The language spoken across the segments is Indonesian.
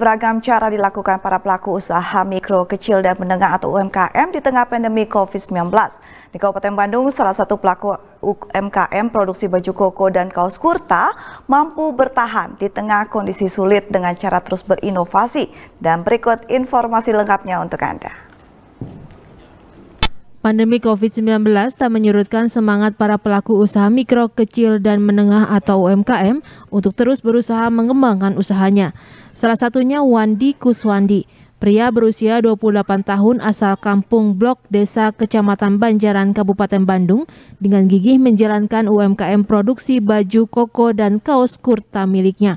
Beragam cara dilakukan para pelaku usaha mikro, kecil, dan menengah atau UMKM di tengah pandemi COVID-19. Di Kabupaten Bandung, salah satu pelaku UMKM produksi baju koko dan kaos kurta mampu bertahan di tengah kondisi sulit dengan cara terus berinovasi. Dan berikut informasi lengkapnya untuk Anda. Pandemi COVID-19 tak menyurutkan semangat para pelaku usaha mikro, kecil, dan menengah atau UMKM untuk terus berusaha mengembangkan usahanya. Salah satunya Wandi Kuswandi, pria berusia 28 tahun asal kampung Blok Desa Kecamatan Banjaran Kabupaten Bandung dengan gigih menjalankan UMKM produksi baju koko dan kaos kurta miliknya.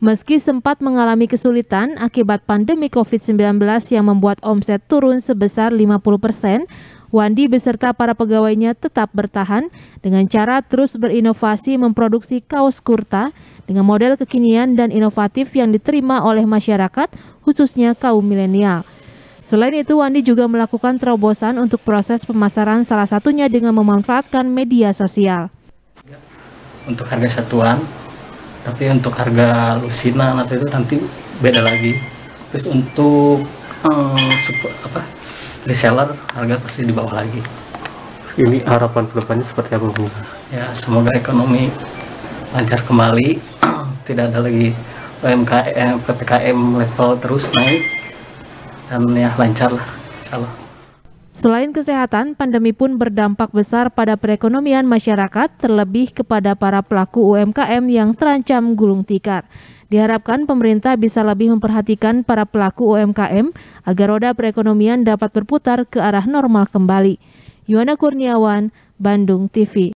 Meski sempat mengalami kesulitan akibat pandemi COVID-19 yang membuat omset turun sebesar 50 persen, Wandi beserta para pegawainya tetap bertahan dengan cara terus berinovasi memproduksi kaos kurta dengan model kekinian dan inovatif yang diterima oleh masyarakat, khususnya kaum milenial. Selain itu, Wandi juga melakukan terobosan untuk proses pemasaran salah satunya dengan memanfaatkan media sosial. Ya, untuk harga satuan, tapi untuk harga lusinan atau itu nanti beda lagi. Terus untuk um, eh, super, apa reseller harga pasti di bawah lagi ini harapan kedepannya seperti apa Bu? ya semoga ekonomi lancar kembali tidak ada lagi UMKM, PPKM level terus naik dan ya lancar lah insyaallah Selain kesehatan, pandemi pun berdampak besar pada perekonomian masyarakat, terlebih kepada para pelaku UMKM yang terancam gulung tikar. Diharapkan pemerintah bisa lebih memperhatikan para pelaku UMKM agar roda perekonomian dapat berputar ke arah normal kembali. Yuana Kurniawan, Bandung TV.